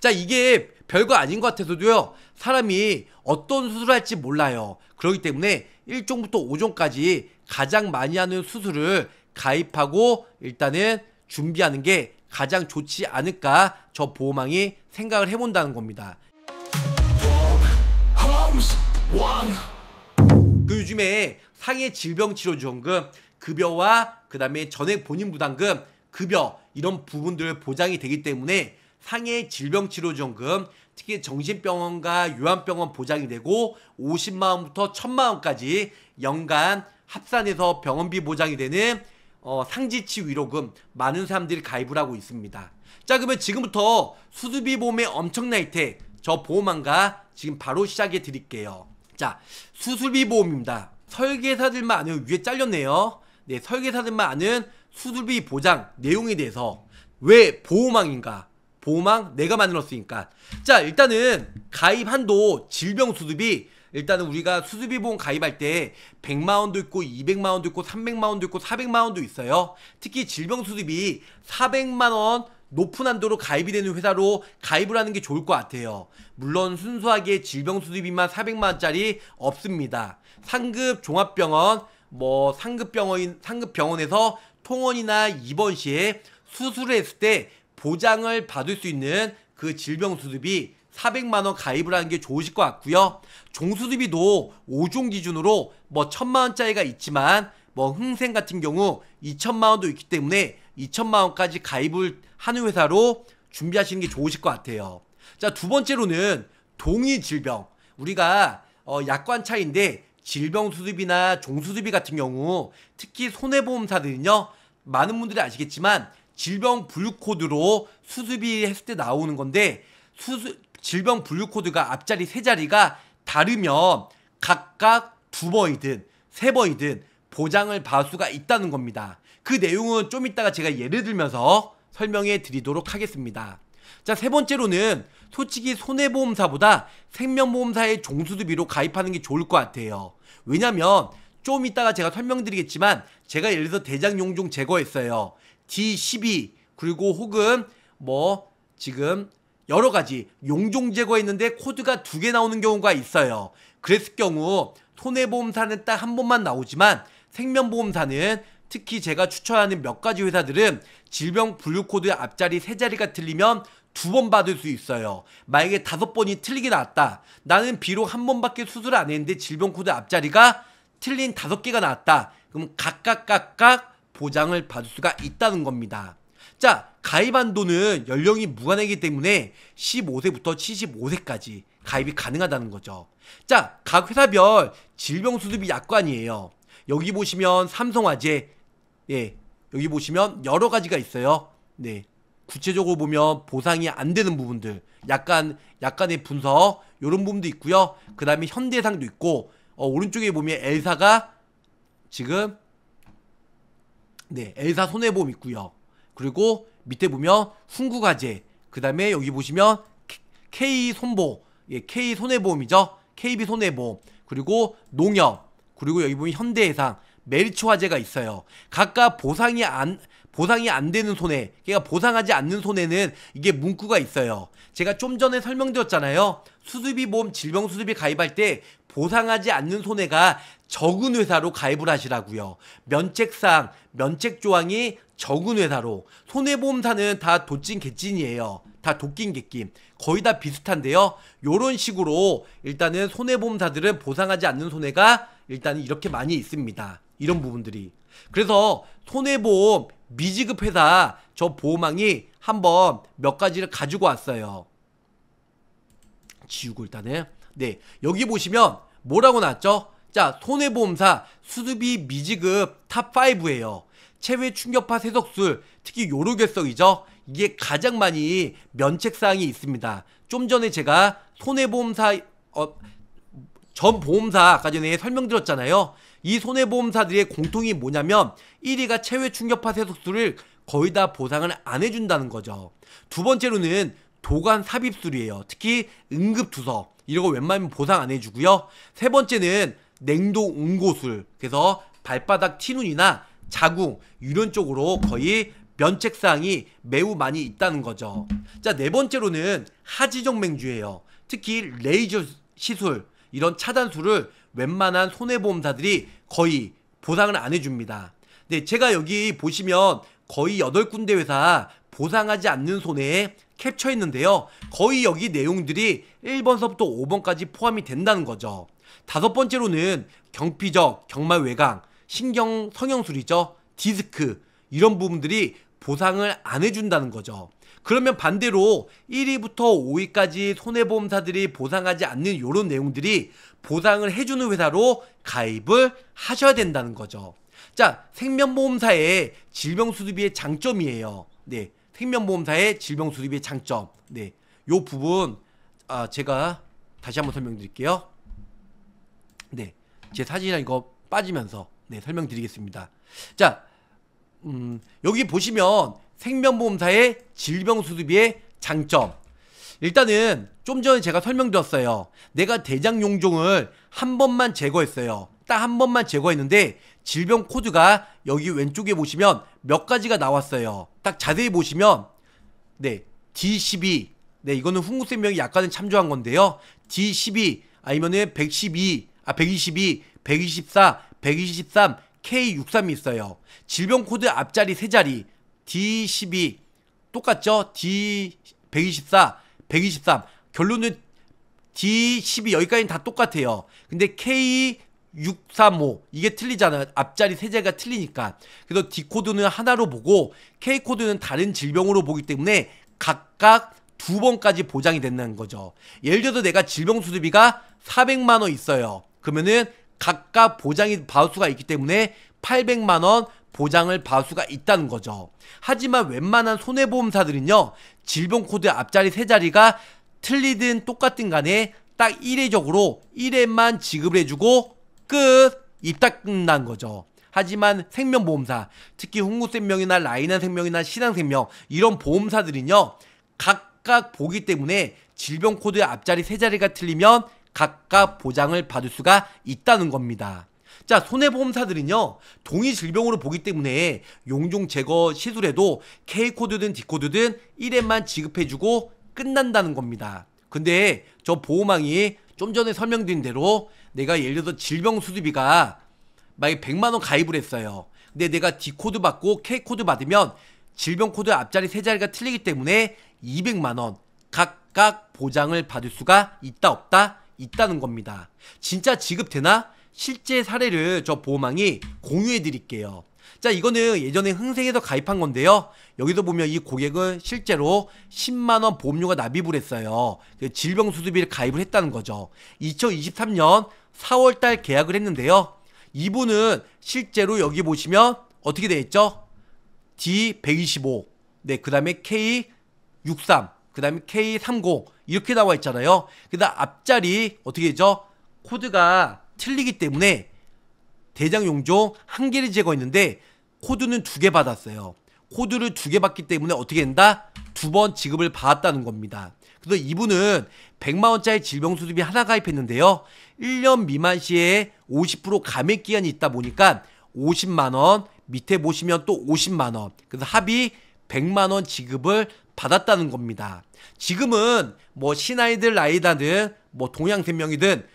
자 이게 별거 아닌 것 같아서도요 사람이 어떤 수술을 할지 몰라요 그렇기 때문에 1종부터 5종까지 가장 많이 하는 수술을 가입하고 일단은 준비하는 게 가장 좋지 않을까 저 보호망이 생각을 해본다는 겁니다 그 요즘에 상해 질병치료지원금 급여와 그 다음에 전액 본인 부담금 급여 이런 부분들 보장이 되기 때문에 상해 질병치료지원금, 특히 정신병원과 요양병원 보장이 되고 50만 원부터 1 0 0 0만 원까지 연간 합산해서 병원비 보장이 되는 어, 상지치 위로금 많은 사람들이 가입을 하고 있습니다. 자 그러면 지금부터 수수비 보험의 엄청난 혜택 저보험안과 지금 바로 시작해 드릴게요. 자 수술비 보험입니다. 설계사들만 아는 위에 잘렸네요. 네 설계사들만 아는 수술비 보장 내용에 대해서 왜 보호망인가 보망 내가 만들었으니까 자 일단은 가입 한도 질병 수습이 일단은 우리가 수수비 보험 가입할 때 100만원도 있고 200만원도 있고 300만원도 있고 400만원도 있어요 특히 질병 수습이 400만원 높은 한도로 가입이 되는 회사로 가입을 하는 게 좋을 것 같아요 물론 순수하게 질병 수습비만 400만원짜리 없습니다 상급 종합병원 뭐 상급병원 상급병원에서 통원이나 입원 시에 수술을 했을 때 보장을 받을 수 있는 그 질병수습이 400만원 가입을 하는 게 좋으실 것 같고요. 종수습이도 5종 기준으로 뭐 1000만원짜리가 있지만 뭐 흥생 같은 경우 2천만원도 있기 때문에 2천만원까지 가입을 하는 회사로 준비하시는 게 좋으실 것 같아요. 자, 두 번째로는 동의 질병. 우리가 어, 약관차인데 질병 수습이나 종수습이 같은 경우 특히 손해보험사들은요. 많은 분들이 아시겠지만 질병 분류 코드로 수술비 했을 때 나오는 건데 수수, 질병 분류 코드가 앞자리 세 자리가 다르면 각각 두 번이든 세 번이든 보장을 봐수가 있다는 겁니다. 그 내용은 좀 이따가 제가 예를 들면서 설명해 드리도록 하겠습니다. 자, 세 번째로는 솔직히 손해보험사보다 생명보험사의 종수수비로 가입하는 게 좋을 것 같아요. 왜냐면 좀 이따가 제가 설명드리겠지만 제가 예를 들어 서 대장용종 제거했어요. D12 그리고 혹은 뭐 지금 여러 가지 용종 제거했는데 코드가 두 개 나오는 경우가 있어요. 그랬을 경우 손해보험사는 딱 한 번만 나오지만 생명보험사는 특히 제가 추천하는 몇 가지 회사들은 질병 분류 코드 의 앞자리 세 자리가 틀리면 두 번 받을 수 있어요. 만약에 다섯 번이 틀리게 나왔다. 나는 비록 한 번밖에 수술안 했는데 질병 코드 앞자리가 틀린 다섯 개가 나왔다. 그럼 각각 각각 보장을 받을 수가 있다는 겁니다. 자, 가입한도는 연령이 무관하기 때문에 15세부터 75세까지 가입이 가능하다는 거죠. 자, 각 회사별 질병 수습이 약관이에요. 여기 보시면 삼성화재, 예, 여기 보시면 여러 가지가 있어요. 네. 구체적으로 보면 보상이 안 되는 부분들, 약간, 약간의 분석, 요런 부분도 있고요. 그 다음에 현대상도 있고, 어, 오른쪽에 보면 엘사가 지금 네, 엘사 손해보험 있고요. 그리고 밑에 보면 훈구가제그 다음에 여기 보시면 K 손보, 예, K 손해보험이죠. KB 손해보험, 그리고 농협, 그리고 여기 보면 현대해상, 메리츠 화재가 있어요. 각각 보상이 안 보상이 안 되는 손해, 그러니까 보상하지 않는 손해는 이게 문구가 있어요. 제가 좀 전에 설명드렸잖아요. 수수비 보험 질병 수수비 가입할 때 보상하지 않는 손해가 적은 회사로 가입을 하시라고요. 면책상 면책 조항이 적은 회사로 손해보험사는 다 도찐 개찐이에요. 다 도낀 개낀 거의 다 비슷한데요. 요런 식으로 일단은 손해보험사들은 보상하지 않는 손해가 일단은 이렇게 많이 있습니다. 이런 부분들이 그래서 손해보험 미지급 회사 저보호망이 한번 몇 가지를 가지고 왔어요. 지우고 일단은 네 여기 보시면 뭐라고 나왔죠? 자, 손해보험사 수수비 미지급 탑5예요. 체외 충격파 세속술 특히 요로결석이죠. 이게 가장 많이 면책사항이 있습니다. 좀 전에 제가 손해보험사, 어, 전 보험사 아까 전에 설명드렸잖아요. 이 손해보험사들의 공통이 뭐냐면 1위가 체외 충격파 세속술을 거의 다 보상을 안 해준다는 거죠. 두 번째로는 도관 삽입술이에요. 특히 응급투석 이런 거 웬만하면 보상 안 해주고요. 세 번째는 냉동온고술 그래서 발바닥 티눈이나 자궁 이런 쪽으로 거의 면책사항이 매우 많이 있다는 거죠. 자, 네 번째로는 하지정 맹주예요. 특히 레이저 시술, 이런 차단술을 웬만한 손해보험사들이 거의 보상을 안 해줍니다. 네, 제가 여기 보시면 거의 8군데 회사 보상하지 않는 손해에 캡처했는데요. 거의 여기 내용들이 1번서부터 5번까지 포함이 된다는 거죠. 다섯 번째로는 경피적, 경말 외강, 신경 성형술이죠. 디스크 이런 부분들이 보상을 안 해준다는 거죠. 그러면 반대로 1위부터 5위까지 손해보험사들이 보상하지 않는 이런 내용들이 보상을 해주는 회사로 가입을 하셔야 된다는 거죠. 자, 생명보험사의 질병수수비의 장점이에요. 네, 생명보험사의 질병수수비의 장점. 네, 요 부분 아, 제가 다시 한번 설명드릴게요. 제 사진이랑 이거 빠지면서 네, 설명드리겠습니다. 자, 음, 여기 보시면 생명보험사의 질병수습비의 장점. 일단은 좀 전에 제가 설명드렸어요. 내가 대장 용종을 한 번만 제거했어요. 딱 한 번만 제거했는데 질병 코드가 여기 왼쪽에 보시면 몇 가지가 나왔어요. 딱 자세히 보시면 네, D12. 네, 이거는 흥국생명이 약간은 참조한 건데요. D12 아니면은 112아 122, 124, 123, K63이 있어요. 질병 코드 앞자리 세 자리 D12 똑같죠? D124, 123 결론은 D12 여기까지는 다 똑같아요. 근데 K635 이게 틀리잖아요. 앞자리 세제가 틀리니까. 그래서 D 코드는 하나로 보고 K 코드는 다른 질병으로 보기 때문에 각각 두 번까지 보장이 된다는 거죠. 예를 들어서 내가 질병 수술비가 400만 원 있어요. 그러면은 각각 보장이 바수가 있기 때문에 800만 원 보장을 받을 수가 있다는 거죠. 하지만 웬만한 손해보험사들은요. 질병코드 앞자리 세 자리가 틀리든 똑같든 간에 딱 1회적으로 1회만 지급을 해주고 끝! 입딱 끝난 거죠. 하지만 생명보험사, 특히 홍구생명이나 라인한 생명이나 신앙생명 이런 보험사들은요. 각각 보기 때문에 질병코드의 앞자리 세 자리가 틀리면 각각 보장을 받을 수가 있다는 겁니다. 자, 손해보험사들은요, 동의 질병으로 보기 때문에 용종 제거 시술에도 K코드든 D코드든 1회만 지급해주고 끝난다는 겁니다. 근데 저 보호망이 좀 전에 설명드린 대로 내가 예를 들어서 질병 수술비가 만약에 100만원 가입을 했어요. 근데 내가 D코드 받고 K코드 받으면 질병코드 앞자리 세 자리가 틀리기 때문에 200만원 각각 보장을 받을 수가 있다 없다 있다는 겁니다. 진짜 지급되나? 실제 사례를 저 보호망이 공유해 드릴게요. 자 이거는 예전에 흥생에서 가입한 건데요 여기도 보면 이 고객은 실제로 10만원 보험료가 납입을 했어요 그 질병수술비를 가입을 했다는 거죠 2023년 4월달 계약을 했는데요 이분은 실제로 여기 보시면 어떻게 되어 있죠? D125 네그 다음에 K63 그 다음에 K30 이렇게 나와 있잖아요. 그 다음 앞자리 어떻게 되죠? 코드가 틀리기 때문에 대장 용종 한 개를 제거했는데 코드는 두 개 받았어요. 코드를 두 개 받기 때문에 어떻게 된다? 두 번 지급을 받았다는 겁니다. 그래서 이분은 100만원짜리 질병수습이 하나 가입했는데요. 1년 미만 시에 50% 감액 기한이 있다 보니까 50만원, 밑에 보시면 또 50만원, 그래서 합이 100만원 지급을 받았다는 겁니다. 지금은 뭐 신아이들 라이다든 뭐 동양생명이든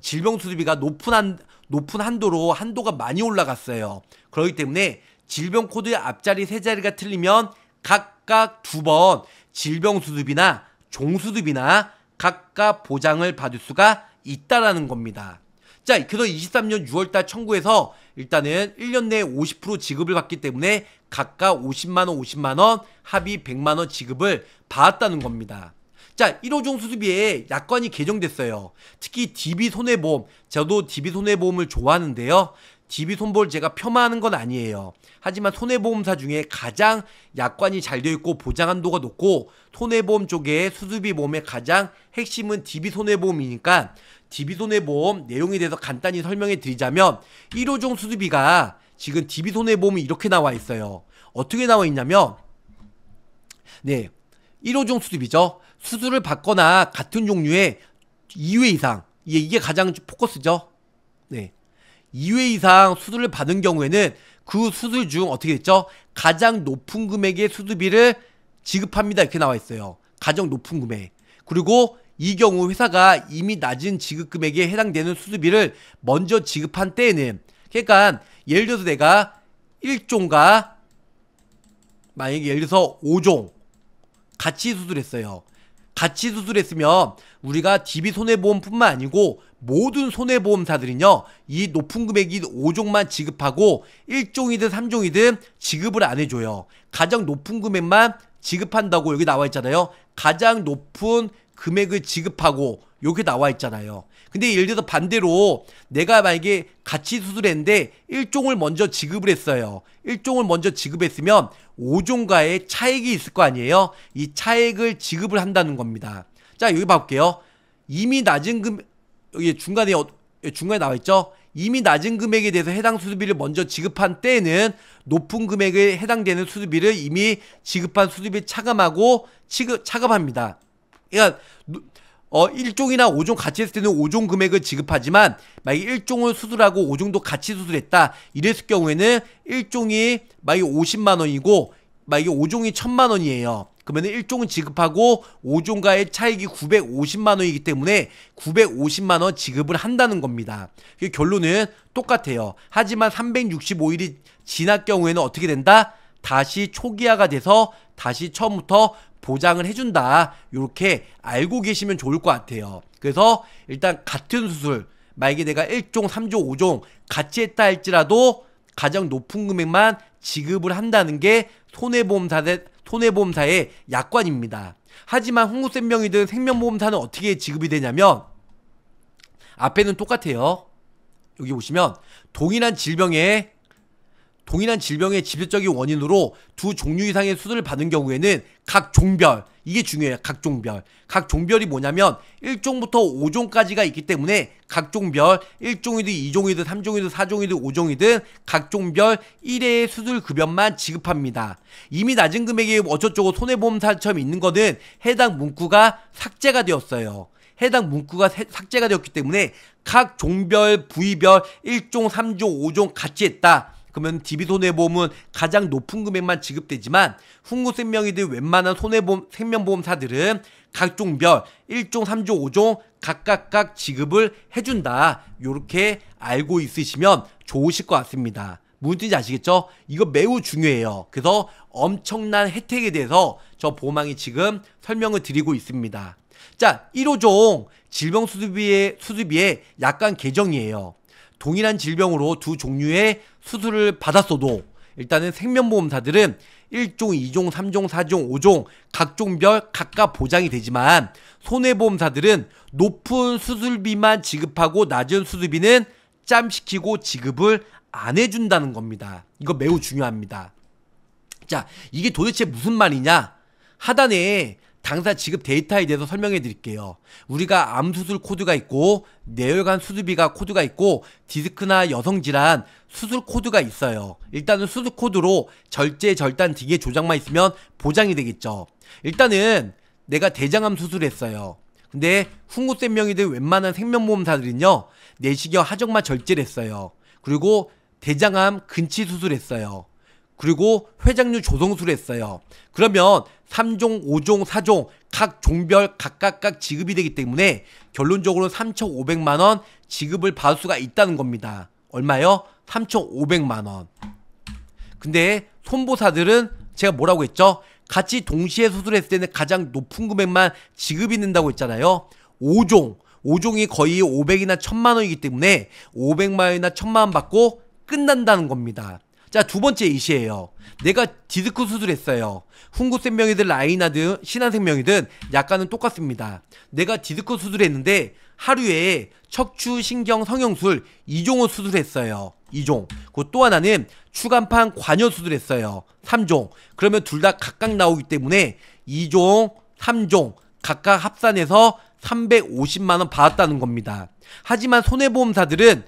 질병 수리비가 높은 한, 높은 한도로 한도가 많이 올라갔어요. 그렇기 때문에 질병 코드의 앞자리 세 자리가 틀리면 각각 두 번 질병 수습이나 종수습이나 각각 보장을 받을 수가 있다라는 겁니다. 자, 그래서 23년 6월달 청구해서 일단은 1년 내에 50% 지급을 받기 때문에 각각 50만원, 50만원, 합의 100만원 지급을 받았다는 겁니다. 자, 1호 종수수비에 약관이 개정됐어요. 특히 DB손해보험, 저도 DB손해보험을 좋아하는데요. DB손보를 제가 폄하하는 건 아니에요. 하지만 손해보험사 중에 가장 약관이 잘 되어 있고 보장한도가 높고 손해보험 쪽에 수수비 보험의 가장 핵심은 DB손해보험이니까 DB손해보험 내용에 대해서 간단히 설명해 드리자면 1호종 수수비가 지금 d b 손해보험이 이렇게 나와 있어요. 어떻게 나와 있냐면 네 1호종 수수비죠. 수술을 받거나 같은 종류의 2회 이상 이게 가장 포커스죠. 네 2회 이상 수술을 받은 경우에는 그 수술 중 어떻게 됐죠? 가장 높은 금액의 수수비를 지급합니다. 이렇게 나와 있어요. 가장 높은 금액. 그리고 이 경우 회사가 이미 낮은 지급금액에 해당되는 수수비를 먼저 지급한 때에는 그러니까 예를 들어서 내가 1종과 만약에 예를 들어서 5종 같이 수술했어요. 같이 수술했으면 우리가 DB 손해보험뿐만 아니고 모든 손해보험사들은요 이 높은 금액인 5종만 지급하고 1종이든 3종이든 지급을 안 해줘요 가장 높은 금액만 지급한다고 여기 나와 있잖아요 가장 높은 금액을 지급하고 요게 나와 있잖아요. 근데 예를 들어서 반대로 내가 만약에 같이 수술했는데 1종을 먼저 지급을 했어요. 1종을 먼저 지급했으면 5종과의 차액이 있을 거 아니에요? 이 차액을 지급을 한다는 겁니다. 자, 여기 봐볼게요. 이미 낮은 금, 여기 중간에, 어, 중간에 나와 있죠? 이미 낮은 금액에 대해서 해당 수수비를 먼저 지급한 때에는 높은 금액에 해당되는 수수비를 이미 지급한 수수비에 차감하고 차감합니다. 그러니까 어 1종이나 5종 같이 했을 때는 5종 금액을 지급하지만 만약에 1종을 수술하고 5종도 같이 수술했다 이랬을 경우에는 1종이 만약에 50만 원이고 만약에 5종이 1000만 원이에요. 그러면 1종은 지급하고 5종과의 차익이 950만 원이기 때문에 950만 원 지급을 한다는 겁니다. 그 결론은 똑같아요. 하지만 365일이 지날 경우에는 어떻게 된다? 다시 초기화가 돼서 다시 처음부터 보장을 해준다. 이렇게 알고 계시면 좋을 것 같아요. 그래서 일단 같은 수술, 만약에 내가 1종, 3조 5종 같이 했다 할지라도 가장 높은 금액만 지급을 한다는 게 손해보험사의, 손해보험사의 약관입니다. 하지만 홍구생명이든 생명보험사는 어떻게 지급이 되냐면 앞에는 똑같아요. 여기 보시면 동일한 질병에 동일한 질병의 직접적인 원인으로 두 종류 이상의 수술을 받은 경우에는 각 종별, 이게 중요해요. 각 종별. 각 종별이 뭐냐면 1종부터 5종까지가 있기 때문에 각 종별 1종이든 2종이든 3종이든 4종이든 5종이든 각 종별 1회의 수술 급여만 지급합니다. 이미 낮은 금액에 어쩌저고 손해보험사처럼 있는 것은 해당 문구가 삭제가 되었어요. 해당 문구가 삭제가 되었기 때문에 각 종별, 부위별 1종, 3종, 5종 같이 했다. 그러면 DB 손해보험은 가장 높은 금액만 지급되지만 훈구 생명이 등 웬만한 손해보험 생명보험사들은 각종별 1종, 3종, 5종 각각각 지급을 해준다. 요렇게 알고 있으시면 좋으실 것 같습니다. 무슨 뜻인지 아시겠죠? 이거 매우 중요해요. 그래서 엄청난 혜택에 대해서 저 보망이 지금 설명을 드리고 있습니다. 자, 1호종 질병 수술비의 수술비의 약간 개정이에요. 동일한 질병으로 두 종류의 수술을 받았어도 일단은 생명보험사들은 1종, 2종, 3종, 4종, 5종 각종별 각각 보장이 되지만 손해보험사들은 높은 수술비만 지급하고 낮은 수술비는 짬시키고 지급을 안 해준다는 겁니다. 이거 매우 중요합니다. 자, 이게 도대체 무슨 말이냐? 하단에 당사 지급 데이터에 대해서 설명해 드릴게요. 우리가 암 수술 코드가 있고 뇌혈관 수술비가 코드가 있고 디스크나 여성 질환 수술 코드가 있어요. 일단은 수술 코드로 절제, 절단 등의 조작만 있으면 보장이 되겠죠. 일단은 내가 대장암 수술했어요. 근데 훈구생명이든 웬만한 생명보험사들은요 내시경 하정마 절제를 했어요. 그리고 대장암 근치 수술했어요. 그리고 회장류 조성수를 했어요. 그러면 3종, 5종, 4종 각 종별 각각각 지급이 되기 때문에 결론적으로 3,500만 원 지급을 받을 수가 있다는 겁니다. 얼마요? 3,500만 원. 근데 손보사들은 제가 뭐라고 했죠? 같이 동시에 수술했을 때는 가장 높은 금액만 지급이 된다고 했잖아요. 5종, 5종이 거의 500이나 1000만 원이기 때문에 500만 원이나 1000만 원 받고 끝난다는 겁니다. 자, 두 번째 이슈예요. 내가 디스크 수술했어요. 훈구생명이든 라인하든 신한생명이든 약간은 똑같습니다. 내가 디스크 수술했는데 하루에 척추신경 성형술 이종호 수술했어요. 이종 그리고 또 하나는 추간판 관여 수술했어요. 3종 그러면 둘 다 각각 나오기 때문에 이종3종 각각 합산해서 350만원 받았다는 겁니다. 하지만 손해보험사들은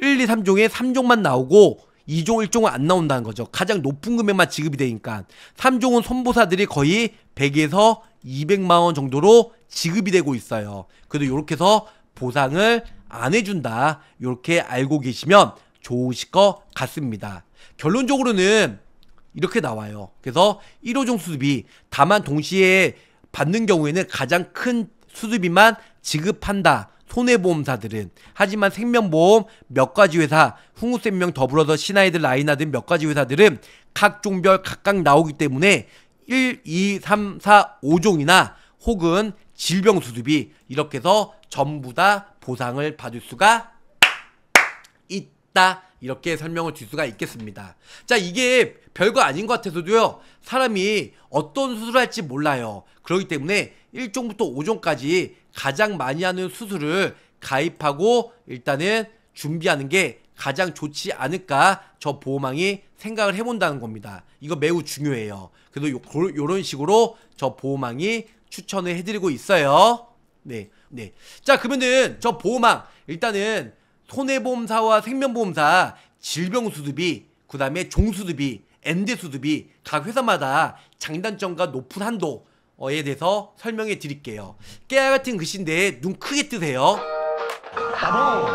1, 2, 3종에 3종만 나오고 2종, 1종은 안 나온다는 거죠. 가장 높은 금액만 지급이 되니까. 3종은 손보사들이 거의 100에서 200만원 정도로 지급이 되고 있어요. 그래도 이렇게 해서 보상을 안 해준다. 이렇게 알고 계시면 좋으실 것 같습니다. 결론적으로는 이렇게 나와요. 그래서 1호종 수습이 다만 동시에 받는 경우에는 가장 큰수습이만 지급한다. 손해보험사들은 하지만 생명보험 몇 가지 회사 흥우생명 더불어서 신아이들 라이나 등몇 가지 회사들은 각 종별 각각 나오기 때문에 1, 2, 3, 4, 5종이나 혹은 질병 수습이 이렇게 해서 전부 다 보상을 받을 수가 있다. 이렇게 설명을 줄 수가 있겠습니다. 자, 이게 별거 아닌 것 같아서도요, 사람이 어떤 수술할지 몰라요. 그렇기 때문에 1종부터 5종까지 가장 많이 하는 수술을 가입하고 일단은 준비하는 게 가장 좋지 않을까 저 보호망이 생각을 해본다는 겁니다. 이거 매우 중요해요. 그래도 요, 요런 식으로 저 보호망이 추천을 해드리고 있어요. 네, 네. 자, 그러면은 저 보호망 일단은 손해보험사와 생명보험사 질병수두비그 다음에 종수두비 엔드 수두비각 회사마다 장단점과 높은 한도 어에 대해서 설명해 드릴게요. 깨알 같은 글씨인데 눈 크게 뜨세요. 바보.